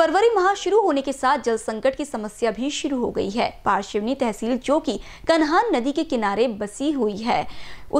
फरवरी माह शुरू होने के साथ जल संकट की समस्या भी शुरू हो गई है पारशिवनी तहसील जो कि कन्हान नदी के किनारे बसी हुई है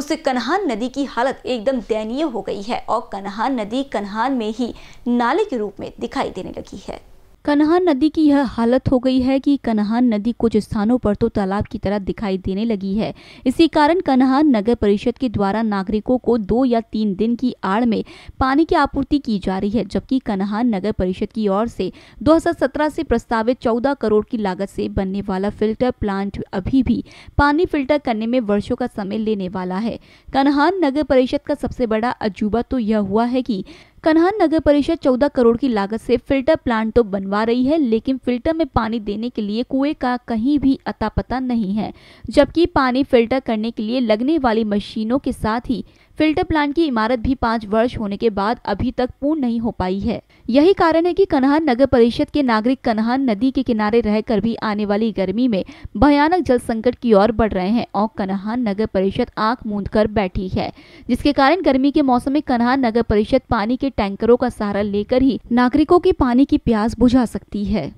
उस कन्हान नदी की हालत एकदम दयनीय हो गई है और कन्हान नदी कन्हान में ही नाले के रूप में दिखाई देने लगी है कन्हान नदी की यह हालत हो गई है कि कन्हान नदी कुछ स्थानों पर तो तालाब की तरह दिखाई देने लगी है इसी कारण कन्हान नगर परिषद के द्वारा नागरिकों को दो या तीन दिन की आड़ में पानी की आपूर्ति की जा रही है जबकि कन्हान नगर परिषद की ओर से 2017 से प्रस्तावित 14 करोड़ की लागत से बनने वाला फिल्टर प्लांट अभी भी पानी फिल्टर करने में वर्षों का समय लेने वाला है कन्हान नगर परिषद का सबसे बड़ा अजूबा तो यह हुआ है की कन्हान नगर परिषद चौदह करोड़ की लागत से फिल्टर प्लांट तो बनवा रही है लेकिन फिल्टर में पानी देने के लिए कुएं का कहीं भी अता पता नहीं है जबकि पानी फिल्टर करने के लिए लगने वाली मशीनों के साथ ही फिल्टर प्लांट की इमारत भी पाँच वर्ष होने के बाद अभी तक पूर्ण नहीं हो पाई है यही कारण है कि कन्हान नगर परिषद के नागरिक कन्हान नदी के किनारे रहकर भी आने वाली गर्मी में भयानक जल संकट की ओर बढ़ रहे हैं और कन्हान नगर परिषद आंख मूंद कर बैठी है जिसके कारण गर्मी के मौसम में कन्हान नगर परिषद पानी के टैंकरों का सहारा लेकर ही नागरिकों की पानी की प्यास बुझा सकती है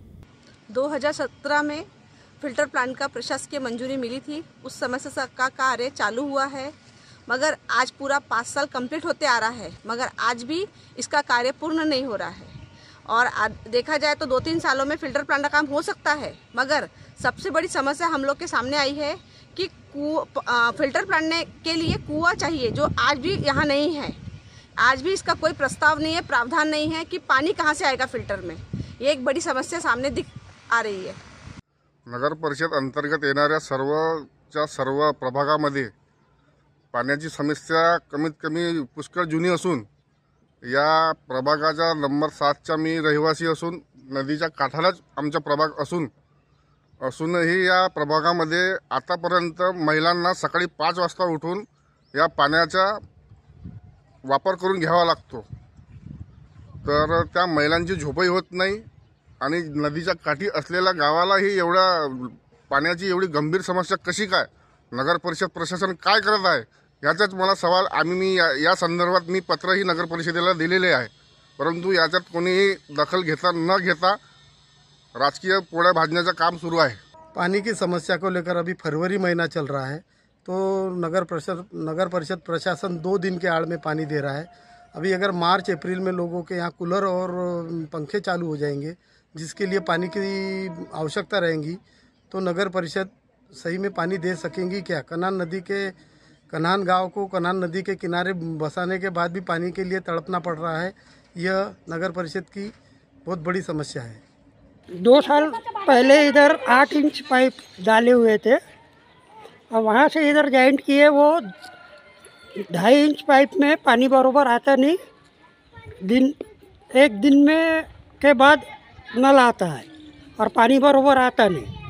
दो में फिल्टर प्लांट का प्रशासकीय मंजूरी मिली थी उस समय से का कार्य चालू हुआ है मगर आज पूरा पाँच साल कंप्लीट होते आ रहा है मगर आज भी इसका कार्य पूर्ण नहीं हो रहा है और देखा जाए तो दो तीन सालों में फिल्टर प्लांट का काम हो सकता है मगर सबसे बड़ी समस्या हम लोग के सामने आई है कि फिल्टर प्लांट के लिए कुआ चाहिए जो आज भी यहाँ नहीं है आज भी इसका कोई प्रस्ताव नहीं है प्रावधान नहीं है कि पानी कहाँ से आएगा फिल्टर में ये एक बड़ी समस्या सामने दिख आ रही है नगर परिषद अंतर्गत एना सर्व सर्व प्रभागा पाण्याची समस्या कमीत कमी पुष्कळ जुनी असून या प्रभागाचा नंबर सातच्या मी रहिवासी असून नदीच्या काठालाच आमचा प्रभाग असून असूनही या प्रभागामध्ये आतापर्यंत महिलांना सकाळी पाच वाजता उठून या पाण्याचा वापर करून घ्यावा लागतो तर त्या महिलांची झोपही होत नाही आणि नदीच्या काठी असलेल्या गावालाही एवढ्या पाण्याची एवढी गंभीर समस्या कशी काय नगर परिषद प्रशासन काय करत आहे याचाच मला सवाल आम्ही मी या संदर्भात मी ही नगर परिषदेला दिलेले आहे परंतु याच्यात कोणीही दखल घेता न घेता राजकीय पोळ्या भाजने काम शुरू है पानी की समस्या को लेकर अभी फरवरी महीना चल रहा है तो नगर परिषद नगर परिषद प्रशासन दो दिन के आड़ में पानी दे रहा है अभी अगर मार्च अप्रैल में लोगों के यहाँ कूलर और पंखे चालू हो जाएंगे जिसके लिए पानी की आवश्यकता रहेगी तो नगर परिषद सही में पानी दे सकेंगी क्या कनान नदी के कनान गांव को कनान नदी के किनारे बसाने के बाद भी पानी के लिए तड़पना पड़ रहा है यह नगर परिषद की बहुत बड़ी समस्या है दो साल पहले इधर आठ इंच पाइप डाले हुए थे और वहाँ से इधर जॉइंट किए वो ढाई इंच पाइप में पानी बरोबर आता नहीं दिन एक दिन में के बाद नल आता है और पानी बरोबर आता नहीं